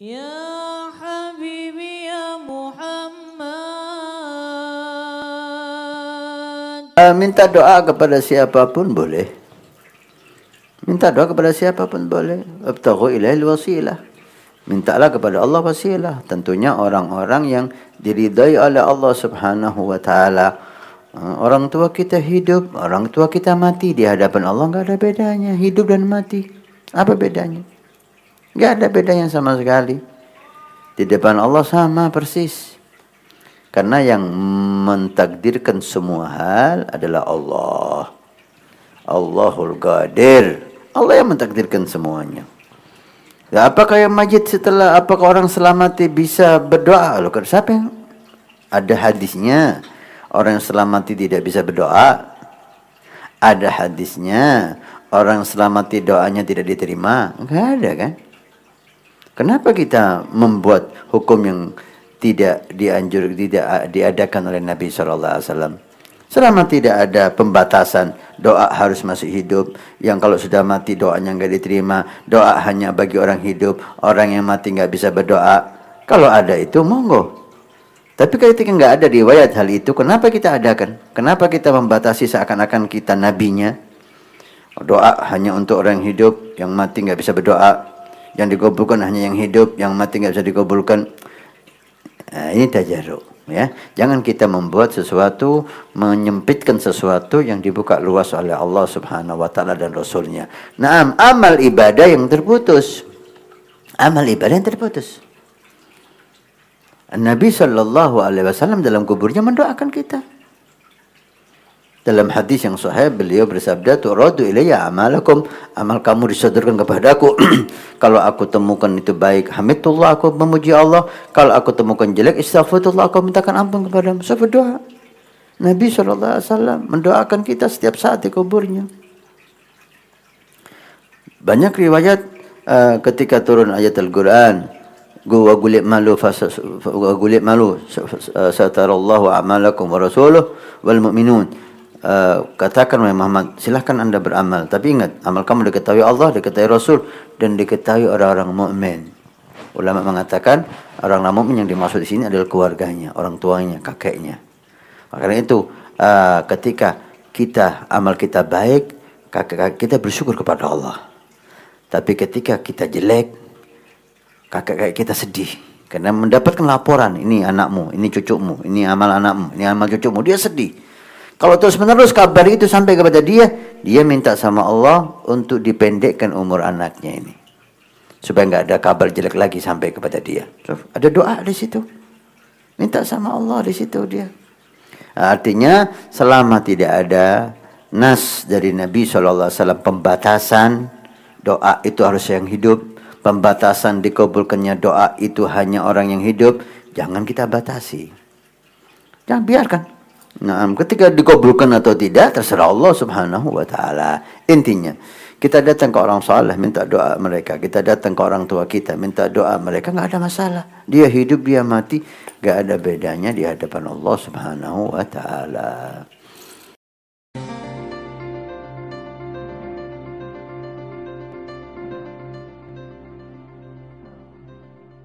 Ya Habibi ya Muhammad. Eh, minta doa kepada siapapun boleh. Minta doa kepada siapapun boleh. Abtahu ilail wasilah. Mintalah kepada Allah wasilah. Tentunya orang-orang yang diridai oleh Allah subhanahu wa ta'ala. Eh, orang tua kita hidup, orang tua kita mati di hadapan Allah nggak ada bedanya hidup dan mati. Apa bedanya? Gak ada bedanya sama sekali. Di depan Allah sama persis. Karena yang mentakdirkan semua hal adalah Allah. Allahul Qadir. Allah yang mentakdirkan semuanya. Ya, apakah yang majid setelah apakah orang selamat bisa berdoa? Loh, siapa yang ada hadisnya? Orang yang selamat tidak bisa berdoa. Ada hadisnya. Orang yang selamat doanya tidak diterima. Enggak ada kan? Kenapa kita membuat hukum yang tidak dianjur, tidak diadakan oleh Nabi Shallallahu Alaihi Wasallam? Selama tidak ada pembatasan, doa harus masih hidup. Yang kalau sudah mati doanya nggak diterima. Doa hanya bagi orang hidup. Orang yang mati nggak bisa berdoa. Kalau ada itu monggo. Tapi ketika nggak ada riwayat hal itu, kenapa kita adakan? Kenapa kita membatasi seakan-akan kita nabinya? Doa hanya untuk orang hidup, yang mati nggak bisa berdoa. Yang dikuburkan hanya yang hidup, yang mati nggak bisa dikuburkan. Nah, eh, ini tajaruk ya. Jangan kita membuat sesuatu, menyempitkan sesuatu yang dibuka luas oleh Allah Subhanahu wa taala dan rasulnya. Naam, amal ibadah yang terputus. Amal ibadah yang terputus. Nabi Shallallahu alaihi wasallam dalam kuburnya mendoakan kita. Dalam hadis yang sahih beliau bersabda turadu ilayya amalakum amal kamu disodorkan kepadaku kalau aku temukan itu baik hamidullah aku memuji Allah kalau aku temukan jelek istighfarullah aku mintakan ampun kepadamu saya berdoa Nabi SAW mendoakan kita setiap saat di kuburnya banyak riwayat uh, ketika turun ayat Al-Quran gua gulik malu gua gulik malu eh, satarallahu amalakum wa rasuluh wal mu'minun Eh, katakan oleh Muhammad, silahkan anda beramal. Tapi ingat, amal kamu diketahui Allah, diketahui Rasul, dan diketahui orang-orang mukmin. Ulama mengatakan orang-orang mukmin yang dimaksud di sini adalah keluarganya, orang tuanya, kakeknya. Karena itu uh, ketika kita amal kita baik, kakek kakek kita bersyukur kepada Allah. Tapi ketika kita jelek, kakek kakek kita sedih karena mendapatkan laporan ini anakmu, ini cucumu, ini amal anakmu, ini amal cucumu, dia sedih. Kalau terus-menerus kabar itu sampai kepada dia, dia minta sama Allah untuk dipendekkan umur anaknya ini. Supaya nggak ada kabar jelek lagi sampai kepada dia. Ada doa di situ. Minta sama Allah di situ dia. Artinya selama tidak ada nas dari Nabi SAW pembatasan doa itu harus yang hidup. Pembatasan dikabulkannya doa itu hanya orang yang hidup. Jangan kita batasi. Jangan biarkan. Nah, ketika dikabulkan atau tidak terserah Allah Subhanahu wa taala. Intinya, kita datang ke orang saleh minta doa mereka, kita datang ke orang tua kita minta doa mereka, nggak ada masalah. Dia hidup, dia mati, nggak ada bedanya di hadapan Allah Subhanahu wa taala.